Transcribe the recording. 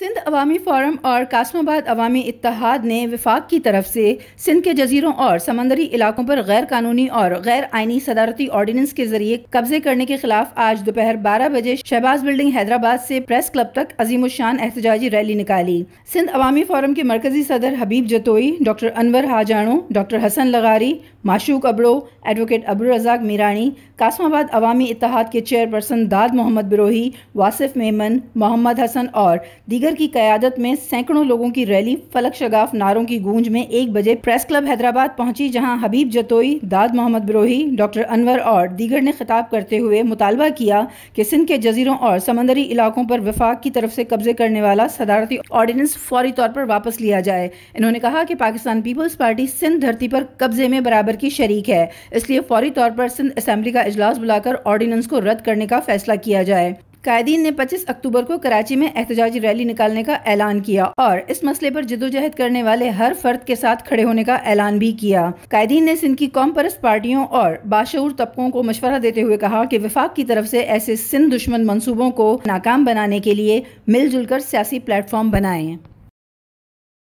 सिंध अवामी forum और कासमाबाद अवामी इतिहाद ने विफाक की तरफ से सिंध के जजीरों और समंदरी इलाकों पर गैर कानूनी और गैर आइनी सदारती ऑर्डिनेंस के जरिए कब्जे करने के खिलाफ आज दोपहर 12 बजे शहबाज बिल्डिंग हैदराबाद से प्रेस क्लब तक अजीम शान एहतजाजी रैली निकाली सिंध अवामी फोरम के मरकजी सदर हबीब जतोई डॉक्टर अनवर हाजाणो डॉक्टर हसन लगारी माशूक अबड़ो एडवोकेट अब्रू रजाक मीरानी कासमाबाद अवामी इतिहाद के चेयरपर्सन दाद मोहम्मद बिरोही वासिफ मेमन मोहम्मद हसन और दीगर नगर की कयादत में सैकड़ों लोगों की रैली फलक शगाफ नारों की गूंज में एक बजे प्रेस क्लब हैदराबाद पहुंची जहां हबीब जतोई दाद मोहम्मद बरोही डॉक्टर अनवर और दीगर ने खिताब करते हुए मुतालबा किया कि सिंध के जजीरों और समंदरी इलाकों पर वफाक की तरफ से कब्जे करने वाला सदारती ऑर्डिनेंस फौरी तौर पर वापस लिया जाए इन्होंने कहा कि पाकिस्तान पीपल्स पार्टी सिंध धरती पर कब्जे में बराबर की शरीक है इसलिए फौरी तौर पर सिंध असम्बली का इजलास बुलाकर ऑर्डिनेंस को रद्द करने का फैसला किया जाए कायदीन ने 25 अक्टूबर को कराची में एहतजाजी रैली निकालने का ऐलान किया और इस मसले पर जदोजहद करने वाले हर फर्द के साथ खड़े होने का ऐलान भी किया कायदीन ने सिंध की कौम परस्त पार्टियों और बाशूर तबकों को मशवरा देते हुए कहा कि विफाक की तरफ से ऐसे सिंध दुश्मन मनसूबों को नाकाम बनाने के लिए मिलजुल कर सियासी प्लेटफॉर्म बनाएं